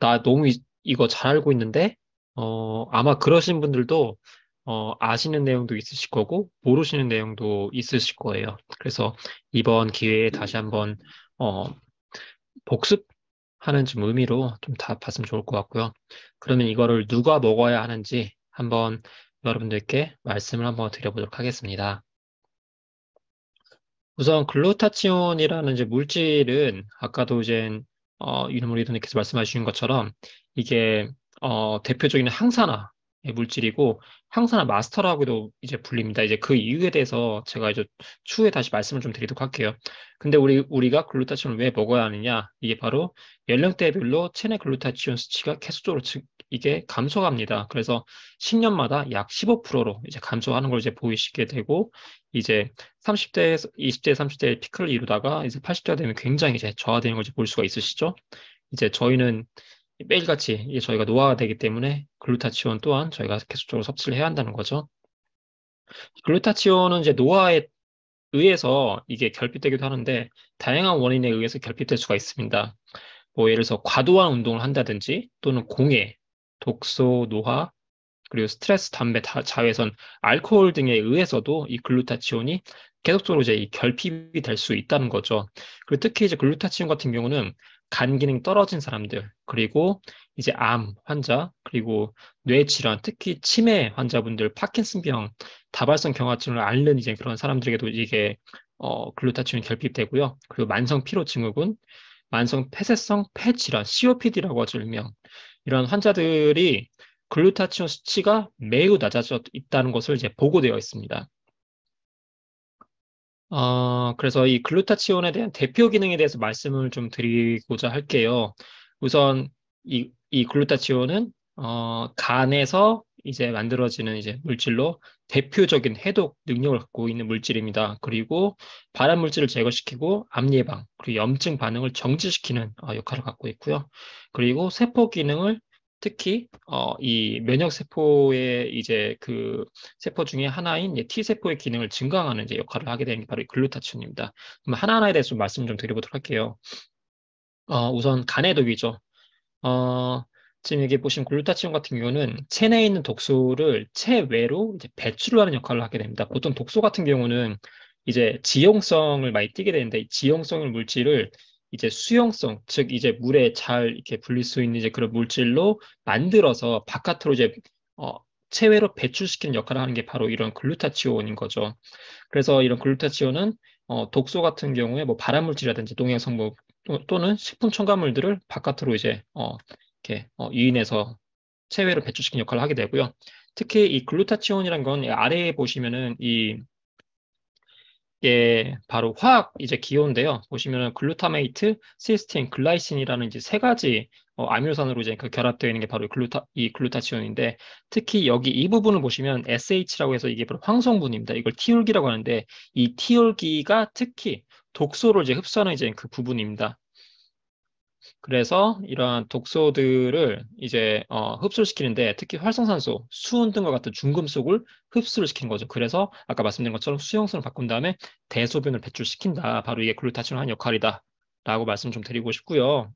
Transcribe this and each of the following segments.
나 너무 이, 이거 잘 알고 있는데 어, 아마 그러신 분들도 어, 아시는 내용도 있으실 거고 모르시는 내용도 있으실 거예요. 그래서 이번 기회에 다시 한번 어, 복습하는 좀 의미로 좀 다 봤으면 좋을 것 같고요. 그러면 이거를 누가 먹어야 하는지 한번 여러분들께 말씀을 한번 드려보도록 하겠습니다. 우선 글루타치온이라는 이제 물질은 아까도 이제 어, 유노모리에서님께서 말씀하신 것처럼 이게 어, 대표적인 항산화 예, 물질이고 항산화 마스터라고도 이제 불립니다. 이제 그 이유에 대해서 제가 이제 추후에 다시 말씀을 좀 드리도록 할게요. 근데 우리 우리가 글루타치온을 왜 먹어야 하느냐? 이게 바로 연령대별로 체내 글루타치온 수치가 계속적으로 즉 이게 감소합니다. 그래서 10년마다 약 15%로 이제 감소하는 걸 이제 보이시게 되고 이제 30대 20대 30대의 피크를 이루다가 이제 80대가 되면 굉장히 이제 저하되는 걸 이제 볼 수가 있으시죠. 이제 저희는 매일같이 이게 저희가 노화가 되기 때문에 글루타치온 또한 저희가 계속적으로 섭취를 해야 한다는 거죠. 글루타치온은 이제 노화에 의해서 이게 결핍되기도 하는데 다양한 원인에 의해서 결핍될 수가 있습니다. 뭐 예를 들어서 과도한 운동을 한다든지 또는 공해, 독소, 노화, 그리고 스트레스, 담배, 자외선, 알코올 등에 의해서도 이 글루타치온이 계속적으로 이제 이 결핍이 될 수 있다는 거죠. 그리고 특히 이제 글루타치온 같은 경우는 간 기능 떨어진 사람들, 그리고 이제 암 환자, 그리고 뇌 질환, 특히 치매 환자분들, 파킨슨병, 다발성 경화증을 앓는 이제 그런 사람들에게도 이게 어, 글루타치온이 결핍되고요. 그리고 만성 피로 증후군, 만성 폐쇄성 폐질환, COPD라고 하죠 일명. 이런 환자들이 글루타치온 수치가 매우 낮아져 있다는 것을 이제 보고되어 있습니다. 어, 그래서 이 글루타치온에 대한 대표 기능에 대해서 말씀을 좀 드리고자 할게요. 우선 이, 이 글루타치온은 어, 간에서 이제 만들어지는 이제 물질로 대표적인 해독 능력을 갖고 있는 물질입니다. 그리고 발암 물질을 제거시키고 암 예방, 그리고 염증 반응을 정지시키는 어, 역할을 갖고 있고요. 그리고 세포 기능을 특히 어, 이 면역 세포의 이제 그 세포 중에 하나인 T 세포의 기능을 증강하는 이제 역할을 하게 되는 게 바로 글루타치온입니다. 그럼 하나하나에 대해서 말씀 좀 드려보도록 할게요. 어, 우선 간의 독이죠. 어, 지금 여기 보시면 글루타치온 같은 경우는 체내에 있는 독소를 체외로 이제 배출 하는 역할을 하게 됩니다. 보통 독소 같은 경우는 이제 지용성을 많이 띠게 되는데 지용성을 물질을 이제 수용성, 즉 이제 물에 잘 이렇게 불릴 수 있는 이제 그런 물질로 만들어서 바깥으로 이제 어, 체외로 배출시키는 역할을 하는 게 바로 이런 글루타치온인 거죠. 그래서 이런 글루타치온은 어, 독소 같은 경우에 뭐 발암물질이라든지 동양 성분 뭐 또는 식품 첨가물들을 바깥으로 이제 어, 이렇게 어, 유인해서 체외로 배출시키는 역할을 하게 되고요. 특히 이 글루타치온이란 건 아래에 보시면은 이 예, 바로 화학 이제 기호인데요. 보시면은 글루타메이트, 시스틴, 글라이신이라는 이제 세 가지 어, 아밀산으로 이제 그 결합되어 있는 게 바로 글루타 이 글루타치온인데 특히 여기 이 부분을 보시면 SH라고 해서 이게 바로 황성분입니다. 이걸 티올기라고 하는데 이 티올기가 특히 독소를 이제 흡수하는 이제 그 부분입니다. 그래서 이러한 독소들을 이제 어, 흡수를 시키는데 특히 활성산소, 수은 등과 같은 중금속을 흡수를 시키는 거죠. 그래서 아까 말씀드린 것처럼 수용성을 바꾼 다음에 대소변을 배출시킨다. 바로 이게 글루타치온의한 역할이다. 라고 말씀 좀 드리고 싶고요.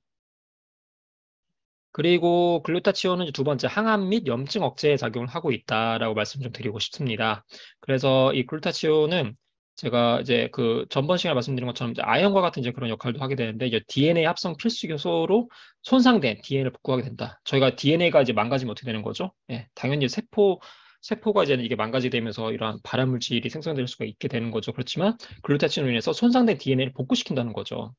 그리고 글루타치온은 두 번째 항암 및 염증 억제에 작용을 하고 있다라고 말씀 좀 드리고 싶습니다. 그래서 이 글루타치온은 제가 이제 그 전번 시간에 말씀드린 것처럼 이제 아연과 같은 이제 그런 역할도 하게 되는데 이제 DNA 합성 필수 요소로 손상된 DNA를 복구하게 된다. 저희가 DNA가 이제 망가지면 어떻게 되는 거죠? 예, 당연히 세포 세포가 이제 이게 망가지되면서 이러한 발암 물질이 생성될 수가 있게 되는 거죠. 그렇지만 글루타친으로 인해서 손상된 DNA를 복구시킨다는 거죠.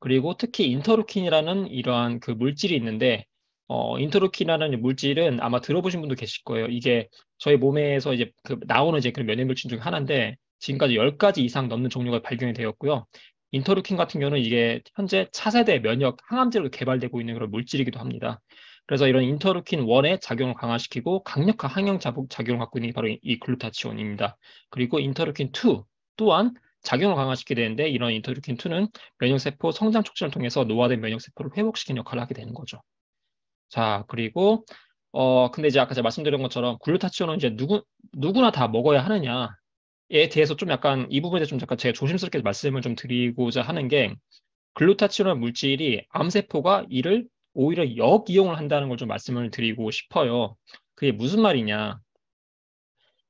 그리고 특히 인터루킨이라는 이러한 그 물질이 있는데 어, 인터루킨이라는 물질은 아마 들어보신 분도 계실 거예요. 이게 저희 몸에서 이제 그 나오는 이제 그 면역물질 중 하나인데 지금까지 10가지 이상 넘는 종류가 발견이 되었고요. 인터루킨 같은 경우는 이게 현재 차세대 면역 항암제로 개발되고 있는 그런 물질이기도 합니다. 그래서 이런 인터루킨 1의 작용을 강화시키고 강력한 항염 작용을 갖고 있는 게 바로 이 글루타치온입니다. 그리고 인터루킨 2 또한 작용을 강화시키게 되는데 이런 인터루킨 2는 면역세포 성장 촉진을 통해서 노화된 면역세포를 회복시키는 역할을 하게 되는 거죠. 자, 그리고 어, 근데 이제 아까 제가 말씀드린 것처럼 글루타치온은 이제 누구, 누구나 다 먹어야 하느냐에 대해서 좀 약간 이 부분에 대해서 좀 약간 제가 조심스럽게 말씀을 좀 드리고자 하는 게글루타치온이 물질이 암세포가 이를 오히려 역이용을 한다는 걸 좀 말씀을 드리고 싶어요. 그게 무슨 말이냐.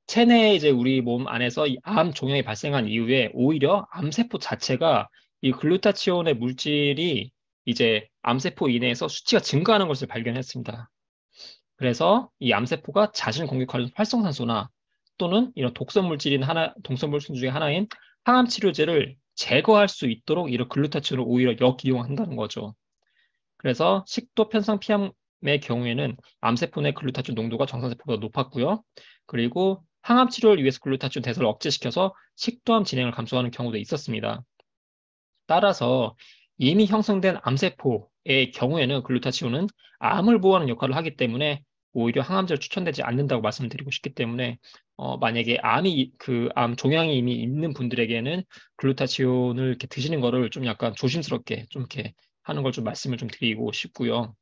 체내에 이제 우리 몸 안에서 이 암 종양이 발생한 이후에 오히려 암세포 자체가 이 글루타치온의 물질이 이제 암세포 이내에서 수치가 증가하는 것을 발견했습니다. 그래서 이 암세포가 자신을 공격하는 활성산소나 또는 이런 독성 물질인 하나 동성 물질 중에 하나인 항암 치료제를 제거할 수 있도록 이런 글루타치온을 오히려 역이용한다는 거죠. 그래서 식도 편성 피암의 경우에는 암세포 내 글루타치온 농도가 정상세포보다 높았고요. 그리고 항암 치료를 위해서 글루타치온 대사를 억제시켜서 식도암 진행을 감소하는 경우도 있었습니다. 따라서 이미 형성된 암세포의 경우에는 글루타치온은 암을 보호하는 역할을 하기 때문에 오히려 항암제를 추천되지 않는다고 말씀드리고 싶기 때문에 어, 만약에 암이 그 암 종양이 이미 있는 분들에게는 글루타치온을 이렇게 드시는 거를 좀 약간 조심스럽게 좀 이렇게 하는 걸 좀 말씀을 좀 드리고 싶고요.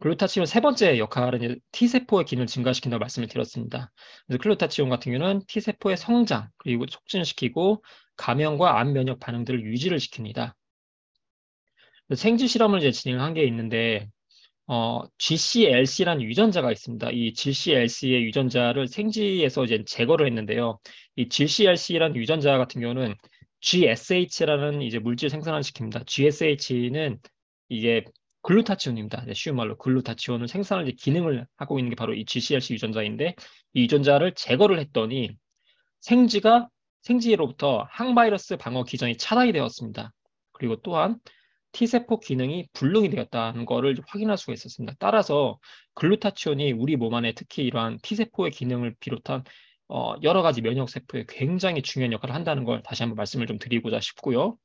글루타치온 세 번째 역할은 T세포의 기능을 증가시킨다고 말씀을 드렸습니다. 그래서 글루타치온 같은 경우는 T세포의 성장 그리고 촉진시키고 감염과 암 면역 반응들을 유지를 시킵니다. 생쥐 실험을 이제 진행한 게 있는데 어, GCLC라는 유전자가 있습니다. 이 GCLC의 유전자를 생지에서 이제 제거를 했는데요. 이 GCLC라는 유전자 같은 경우는 GSH라는 이제 물질 생산을 시킵니다. GSH는 이제 글루타치온입니다. 쉬운 말로 글루타치온을 생산을 이제 기능을 하고 있는 게 바로 이 GCLC 유전자인데 이 유전자를 제거를 했더니 생지가 생지로부터 항바이러스 방어 기전이 차단이 되었습니다. 그리고 또한 T세포 기능이 불능이 되었다는 것을 확인할 수가 있었습니다. 따라서 글루타치온이 우리 몸 안에 특히 이러한 T세포의 기능을 비롯한 어, 여러 가지 면역 세포에 굉장히 중요한 역할을 한다는 걸 다시 한번 말씀을 좀 드리고자 싶고요.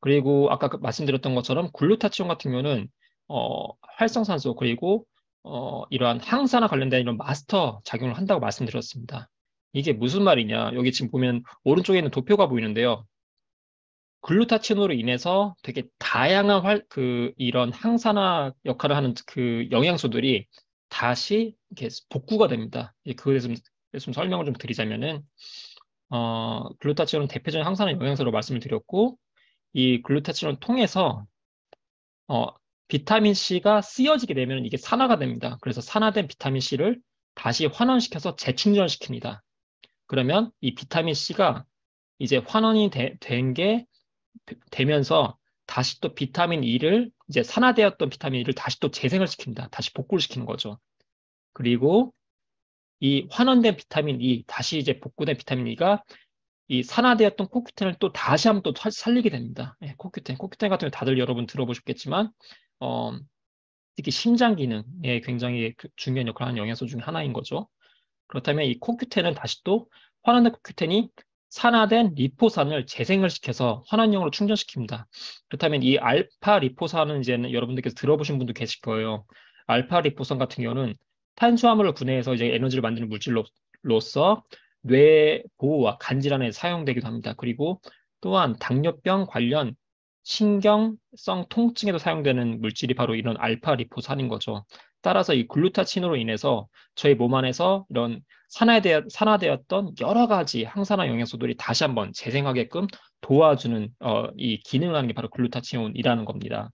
그리고 아까 그 말씀드렸던 것처럼 글루타치온 같은 경우는 어, 활성산소 그리고 어, 이러한 항산화 관련된 이런 마스터 작용을 한다고 말씀드렸습니다. 이게 무슨 말이냐? 여기 지금 보면 오른쪽에 있는 도표가 보이는데요. 글루타치온으로 인해서 되게 다양한 활, 그 이런 항산화 역할을 하는 그 영양소들이 다시 이렇게 복구가 됩니다. 그거에 좀, 좀 설명을 좀 드리자면은 어, 글루타치온은 대표적인 항산화 영양소로 말씀을 드렸고 이 글루타치온을 통해서 어, 비타민 C가 쓰여지게 되면 이게 산화가 됩니다. 그래서 산화된 비타민 C를 다시 환원시켜서 재충전시킵니다. 그러면 이 비타민 C가 이제 환원이 된게 되면서 다시 또 비타민 E를 이제 산화되었던 비타민 E를 다시 또 재생을 시킵니다. 다시 복구를 시키는 거죠. 그리고 이 환원된 비타민 E 다시 이제 복구된 비타민 E가 이 산화되었던 코큐텐을 또 다시 한번 또 살리게 됩니다. 예, 코큐텐, 코큐텐 같은 경우 다들 여러분 들어보셨겠지만 어, 특히 심장 기능에 굉장히 그 중요한 역할을 하는 영양소 중 하나인 거죠. 그렇다면 이 코큐텐은 다시 또 환원된 코큐텐이 산화된 리포산을 재생을 시켜서 환원형으로 충전시킵니다. 그렇다면 이 알파 리포산은 이제는 여러분들께서 들어보신 분도 계실 거예요. 알파 리포산 같은 경우는 탄수화물을 분해해서 이제 에너지를 만드는 물질로서 뇌 보호와 간 질환에 사용되기도 합니다. 그리고 또한 당뇨병 관련 신경성 통증에도 사용되는 물질이 바로 이런 알파 리포산인 거죠. 따라서 이 글루타친으로 인해서 저희 몸 안에서 이런 산화되어, 산화되었던 여러 가지 항산화 영양소들이 다시 한번 재생하게끔 도와주는 어, 이 기능하는 을게 바로 글루타치온이라는 겁니다.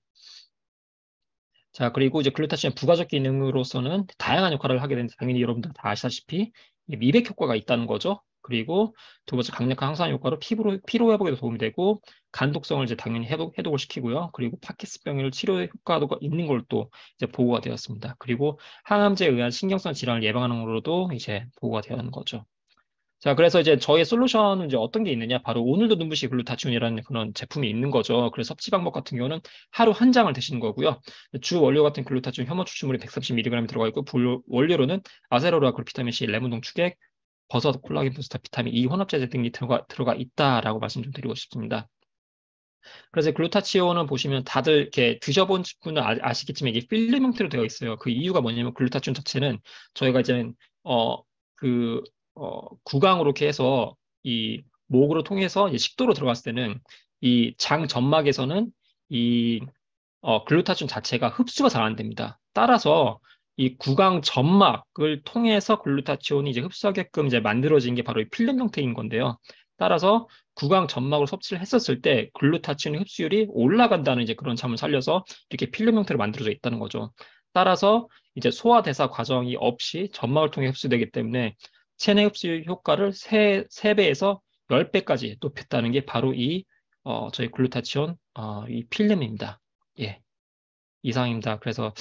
자, 그리고 이제 글루타치온 부가적 기능으로서는 다양한 역할을 하게 되는데 당연히 여러분들 다 아시다시피 미백 효과가 있다는 거죠. 그리고 두 번째 강력한 항산 화 효과로 피부로 피로 회복에도 도움이 되고 간독성을 이제 당연히 해독 해독을 시키고요. 그리고 파키스병을 치료 효과도가 있는 걸 또 이제 보고가 되었습니다. 그리고 항암제에 의한 신경성 질환을 예방하는 것로도 이제 보고가 되는 거죠. 자, 그래서 이제 저희 솔루션은 이제 어떤 게 있느냐? 바로 오늘도 눈부시 글루타치온이라는 그런 제품이 있는 거죠. 그래서 섭취 방법 같은 경우는 하루 한 장을 드시는 거고요. 주 원료 같은 글루타치온 혐오 추출물이 130mg이 들어가 있고 원료로는 아세로라 글피타민 C, 레몬동 축액 버섯, 콜라겐 부스터, 비타민 E 혼합제제 등이 들어가 들어가 있다라고 말씀 좀 드리고 싶습니다. 그래서 글루타치온은 보시면 다들 이렇게 드셔본 분은 아, 시겠지만 이게 필름 형태로 되어 있어요. 그 이유가 뭐냐면 글루타치온 자체는 저희가 이제는 어그 어, 구강으로 이렇게 해서 이 목으로 통해서 식도로 들어갔을 때는 이 장 점막에서는 이 어, 글루타치온 자체가 흡수가 잘 안 됩니다. 따라서 이 구강 점막을 통해서 글루타치온이 이제 흡수하게끔 이제 만들어진 게 바로 이 필름 형태인 건데요. 따라서 구강 점막을 섭취를 했었을 때 글루타치온 흡수율이 올라간다는 이제 그런 잠을 살려서 이렇게 필름 형태로 만들어져 있다는 거죠. 따라서 이제 소화 대사 과정이 없이 점막을 통해 흡수되기 때문에 체내 흡수 효과를 3, 3배에서 10배까지 높였다는 게 바로 이 어, 저희 글루타치온 어, 이 필름입니다. 예. 이상입니다. 그래서